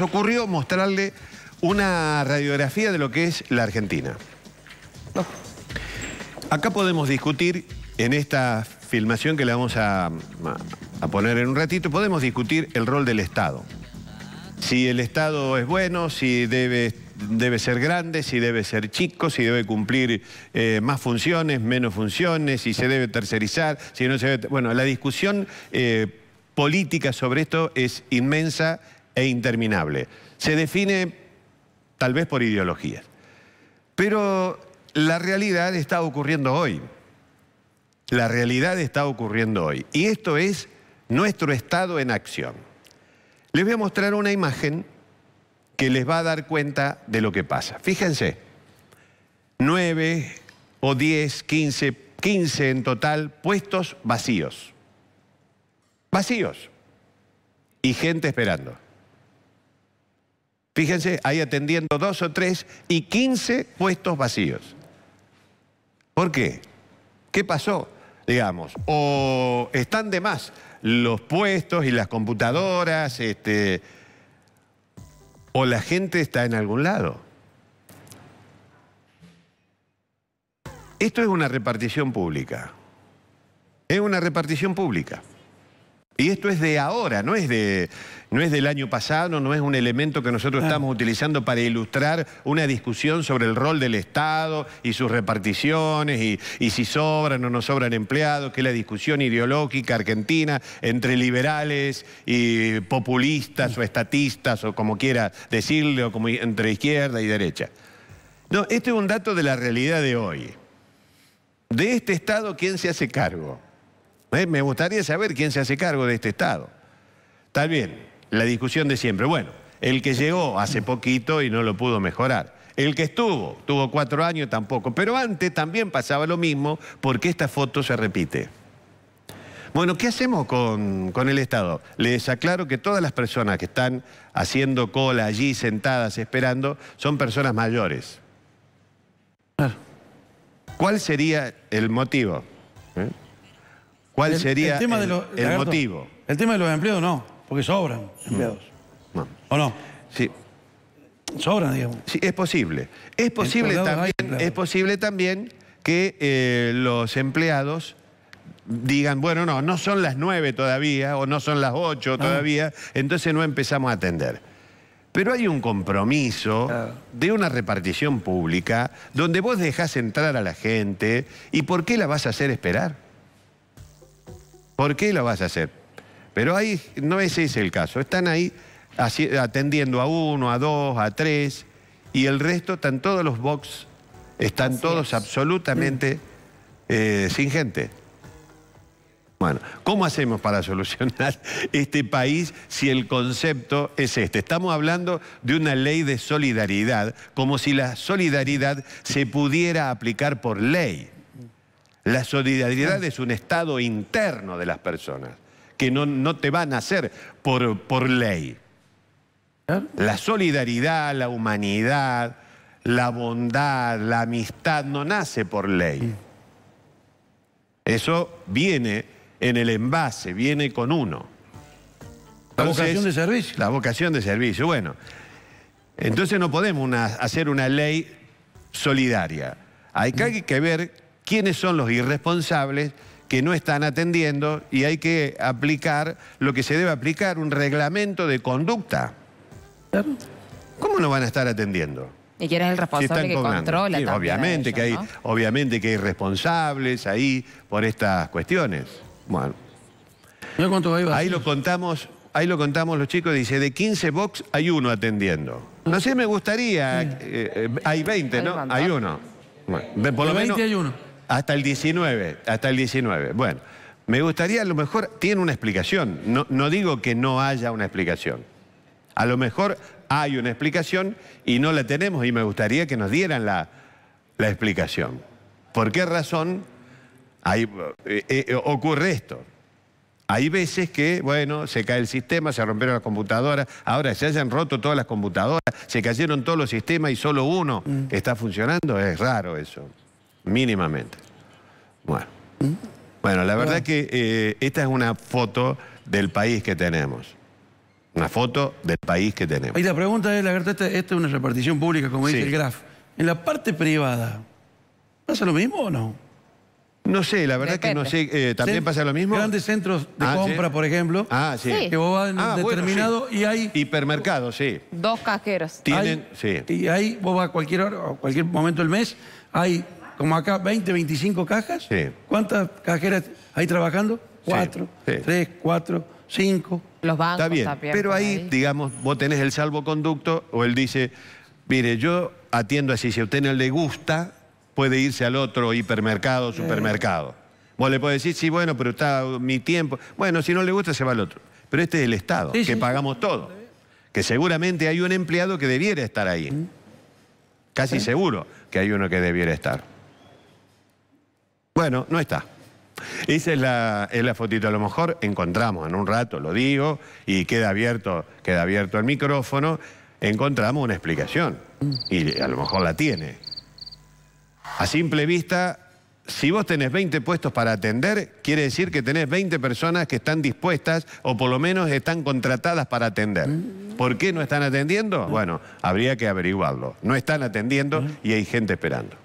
Nos ocurrió mostrarle una radiografía de lo que es la Argentina. Acá podemos discutir en esta filmación que le vamos a, poner en un ratito, podemos discutir el rol del Estado. Si el Estado es bueno, si debe, debe ser grande, si debe ser chico, si debe cumplir eh, más funciones, menos funciones, si se debe tercerizar, si no se debe... Bueno, la discusión eh, política sobre esto es inmensa e interminable. Se define tal vez por ideologías. Pero la realidad está ocurriendo hoy. La realidad está ocurriendo hoy. Y esto es nuestro Estado en acción. Les voy a mostrar una imagen que les va a dar cuenta de lo que pasa. Fíjense, 9 o 10, 15, 15 en total puestos vacíos. Vacíos. Y gente esperando. Fíjense, hay atendiendo dos o tres y quince puestos vacíos. ¿Por qué? ¿Qué pasó? Digamos, o están de más los puestos y las computadoras, este, o la gente está en algún lado. Esto es una repartición pública. Es una repartición pública. Y esto es de ahora, no es, de, no es del año pasado, no es un elemento que nosotros estamos utilizando para ilustrar una discusión sobre el rol del Estado y sus reparticiones y, si sobran o no sobran empleados, que es la discusión ideológica argentina entre liberales y populistas o estatistas o como quiera decirle, o entre izquierda y derecha. No, este es un dato de la realidad de hoy. De este Estado, ¿quién se hace cargo? Eh, me gustaría saber quién se hace cargo de este Estado. También, bien, la discusión de siempre. Bueno, el que llegó hace poquito y no lo pudo mejorar. El que estuvo, tuvo cuatro años tampoco. Pero antes también pasaba lo mismo porque esta foto se repite. Bueno, ¿qué hacemos con, el Estado? Les aclaro que todas las personas que están haciendo cola allí, sentadas, esperando, son personas mayores. ¿Cuál sería el motivo? ¿Eh? ¿Cuál sería el, motivo? El tema de los empleados no, porque sobran empleados. ¿O no? Sí. Sobran, digamos. Sí, es posible. Es posible, también, es posible también que eh, los empleados digan, bueno, no, no son las nueve todavía o no son las ocho ah. todavía, entonces no empezamos a atender. Pero hay un compromiso ah. de una repartición pública donde vos dejás entrar a la gente y ¿por qué la vas a hacer esperar? ¿Por qué lo vas a hacer? Pero ahí no es ese el caso. Están ahí atendiendo a uno, a dos, a tres, y el resto están todos los box, están todos absolutamente eh, sin gente. Bueno, ¿cómo hacemos para solucionar este país si el concepto es este? Estamos hablando de una ley de solidaridad, como si la solidaridad se pudiera aplicar por ley. La solidaridad es un estado interno de las personas, que no, no te van a hacer por, por ley. La solidaridad, la humanidad, la bondad, la amistad no nace por ley. Eso viene en el envase, viene con uno. la vocación de servicio. La vocación de servicio, bueno. Entonces no podemos hacer una ley solidaria. Hay que, hay que ver quiénes son los irresponsables que no están atendiendo y hay que aplicar lo que se debe aplicar, un reglamento de conducta. ¿Cómo no van a estar atendiendo? Y quién es el responsable que controla obviamente que hay Obviamente que hay responsables ahí por estas cuestiones. Bueno. ahí lo contamos, ahí lo contamos los chicos, dice, de 15 box hay uno atendiendo. No sé, me gustaría, eh, eh, hay 20, ¿no? Hay uno. Bueno, por lo menos, hay uno. Hasta el 19, hasta el 19. Bueno, me gustaría, a lo mejor, tiene una explicación. No, digo que no haya una explicación. A lo mejor hay una explicación y no la tenemos y me gustaría que nos dieran la, explicación. ¿Por qué razón hay, eh, eh, ocurre esto? Hay veces que, bueno, se cae el sistema, se rompieron las computadoras, ahora se hayan roto todas las computadoras, se cayeron todos los sistemas y solo uno mm. está funcionando, es raro eso mínimamente. Bueno, bueno la verdad que eh, esta es una foto del país que tenemos. Una foto del país que tenemos. Y la pregunta es, la esta, esta es una repartición pública, como dice el Graf. En la parte privada, ¿pasa lo mismo o no? No sé, la verdad que no sé. Eh, ¿También pasa lo mismo? Grandes centros de ah, compra, por ejemplo. Ah, sí. Que vos vas en ah, determinado y hay... Hipermercados, sí. Dos cajeros. Tienen, sí. Y ahí vos vas a cualquier, hora, a cualquier momento del mes, hay como acá, 20, 25 cajas. ¿Cuántas cajeras hay trabajando? Cuatro, tres, cuatro, cinco. Los bancos Está bien, pero ahí, digamos, vos tenés el salvoconducto o él dice, mire, yo atiendo así, si a usted no le gusta, puede irse al otro hipermercado, supermercado. Vos le podés decir, sí, bueno, pero está mi tiempo. Bueno, si no le gusta, se va al otro. Pero este es el Estado, que pagamos todo. Que seguramente hay un empleado que debiera estar ahí. Casi seguro que hay uno que debiera estar. Bueno, no está. Esa es la, es la, fotito. A lo mejor encontramos en un rato, lo digo, y queda abierto, queda abierto el micrófono, encontramos una explicación. Y a lo mejor la tiene. A simple vista, si vos tenés 20 puestos para atender, quiere decir que tenés 20 personas que están dispuestas o por lo menos están contratadas para atender. ¿Por qué no están atendiendo? Bueno, habría que averiguarlo. No están atendiendo y hay gente esperando.